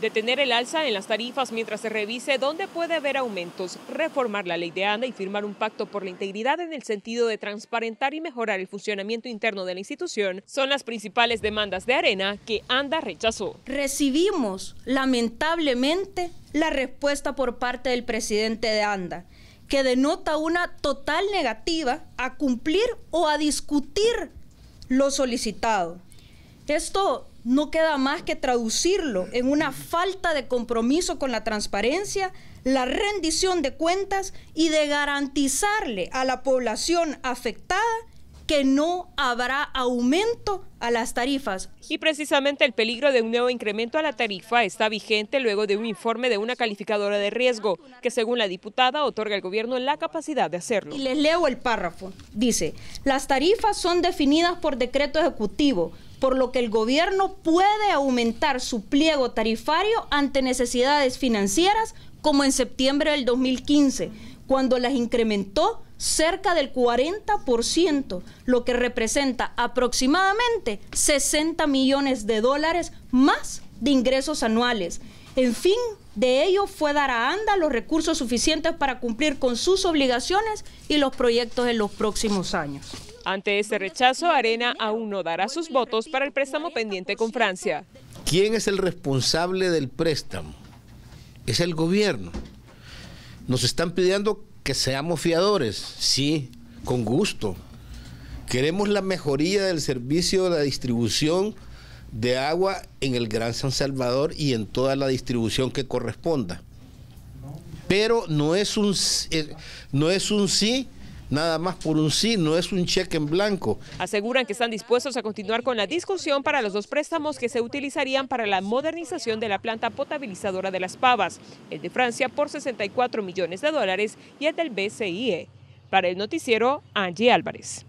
detener el alza en las tarifas mientras se revise dónde puede haber aumentos, reformar la ley de ANDA y firmar un pacto por la integridad en el sentido de transparentar y mejorar el funcionamiento interno de la institución son las principales demandas de Arena que ANDA rechazó. Recibimos, lamentablemente, la respuesta por parte del presidente de ANDA que denota una total negativa a cumplir o a discutir lo solicitado. Esto no queda más que traducirlo en una falta de compromiso con la transparencia, la rendición de cuentas y de garantizarle a la población afectada que no habrá aumento a las tarifas. Y precisamente el peligro de un nuevo incremento a la tarifa está vigente luego de un informe de una calificadora de riesgo, que según la diputada otorga al gobierno la capacidad de hacerlo. Y les leo el párrafo. Dice, las tarifas son definidas por decreto ejecutivo por lo que el gobierno puede aumentar su pliego tarifario ante necesidades financieras como en septiembre del 2015, cuando las incrementó cerca del 40%, lo que representa aproximadamente 60 millones de dólares más de ingresos anuales. En fin, de ello fue dar a ANDA los recursos suficientes para cumplir con sus obligaciones y los proyectos en los próximos años. Ante ese rechazo, Arena aún no dará sus votos para el préstamo pendiente con Francia. ¿Quién es el responsable del préstamo? Es el gobierno. Nos están pidiendo que seamos fiadores. Sí, con gusto. Queremos la mejoría del servicio de la distribución de agua en el Gran San Salvador y en toda la distribución que corresponda. Pero no es un, eh, no es un sí nada más por un sí, no es un cheque en blanco. Aseguran que están dispuestos a continuar con la discusión para los dos préstamos que se utilizarían para la modernización de la planta potabilizadora de las pavas, el de Francia por 64 millones de dólares y el del BCIE. Para el noticiero, Angie Álvarez.